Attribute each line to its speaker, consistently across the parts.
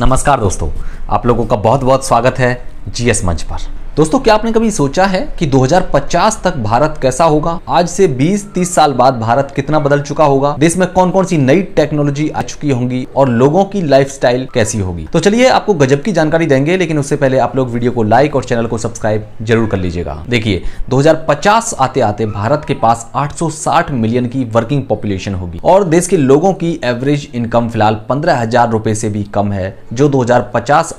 Speaker 1: नमस्कार दोस्तों आप लोगों का बहुत बहुत स्वागत है जीएस मंच पर दोस्तों क्या आपने कभी सोचा है कि 2050 तक भारत कैसा होगा आज से 20-30 साल बाद भारत कितना बदल चुका होगा देश में कौन कौन सी नई टेक्नोलॉजी आ चुकी होंगी और लोगों की लाइफस्टाइल कैसी होगी तो चलिए आपको गजब की जानकारी देंगे लेकिन उससे पहले आप लोग वीडियो को लाइक और चैनल को सब्सक्राइब जरूर कर लीजिएगा देखिए दो आते आते भारत के पास आठ मिलियन की वर्किंग पॉपुलेशन होगी और देश के लोगों की एवरेज इनकम फिलहाल पंद्रह हजार से भी कम है जो दो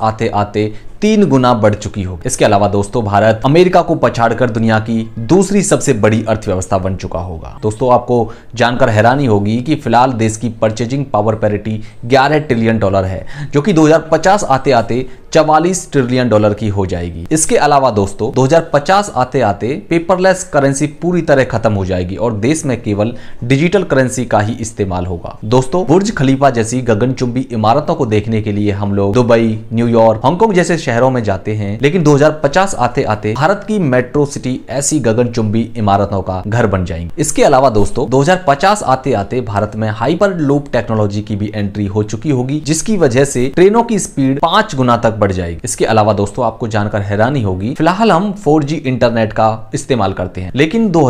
Speaker 1: आते आते तीन गुना बढ़ चुकी होगी इसके अलावा दोस्तों भारत अमेरिका को पछाड़कर दुनिया की दूसरी सबसे बड़ी अर्थव्यवस्था बन चुका होगा दोस्तों आपको जानकर हैरानी होगी कि फिलहाल देश की purchasing power parity 11 trillion dollar है जो कि 2050 आते आते चवालीस ट्रिलियन डॉलर की हो जाएगी इसके अलावा दोस्तों 2050 आते आते पेपरलेस करेंसी पूरी तरह खत्म हो जाएगी और देश में केवल डिजिटल करेंसी का ही इस्तेमाल होगा दोस्तों बुर्ज खलीफा जैसी गगनचुंबी इमारतों को देखने के लिए हम लोग दुबई न्यूयॉर्क हांगकॉन्ग जैसे शहरों में जाते हैं लेकिन 2050 आते आते भारत की मेट्रो सिटी ऐसी गगनचुंबी इमारतों का घर बन जाएंगी इसके अलावा दोस्तों 2050 आते आते भारत में हाइपर लूप टेक्नोलॉजी की भी एंट्री हो चुकी होगी जिसकी वजह से ट्रेनों की स्पीड पांच गुना तक बढ़ जाएगी इसके अलावा दोस्तों आपको जानकर हैरानी होगी फिलहाल हम फोर इंटरनेट का इस्तेमाल करते हैं लेकिन दो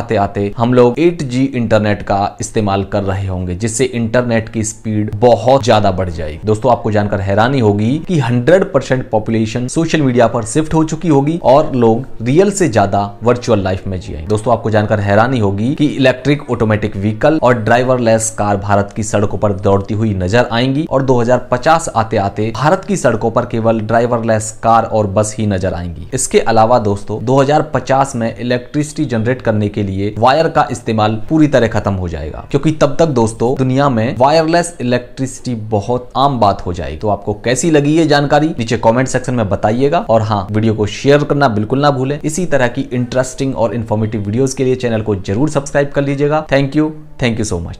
Speaker 1: आते आते हम लोग एट इंटरनेट का इस्तेमाल कर रहे होंगे जिससे इंटरनेट की स्पीड बहुत ज्यादा बढ़ जाएगी दोस्तों आपको जानकर हैरानी होगी कि 100 परसेंट पॉपुलेशन सोशल मीडिया पर शिफ्ट हो चुकी होगी और लोग रियल से ज्यादा वर्चुअल लाइफ में जिए दोस्तों आपको जानकर हैरानी होगी कि इलेक्ट्रिक ऑटोमेटिक व्हीकल और ड्राइवरलेस कार भारत की सड़कों पर दौड़ती हुई नजर आएंगी और 2050 आते आते भारत की सड़कों पर केवल ड्राइवरलेस कार और बस ही नजर आएंगी इसके अलावा दोस्तों 2050 में इलेक्ट्रिसिटी जनरेट करने के लिए वायर का इस्तेमाल पूरी तरह खत्म हो जाएगा क्योंकि तब तक दोस्तों दुनिया में वायरलेस इलेक्ट्रिसिटी बहुत आम बात हो जाएगी तो आपको कैसी लगी ये जानकारी नीचे कॉमेंट सेक्शन में बताइएगा और हाँ वीडियो को शेयर करना बिल्कुल ना भूलें इसी तरह की इंटरेस्टिंग और इन्फॉर्मेटिव वीडियो के लिए चैनल को जरूर सब्सक्राइब कर लीजिएगा thank you thank you so much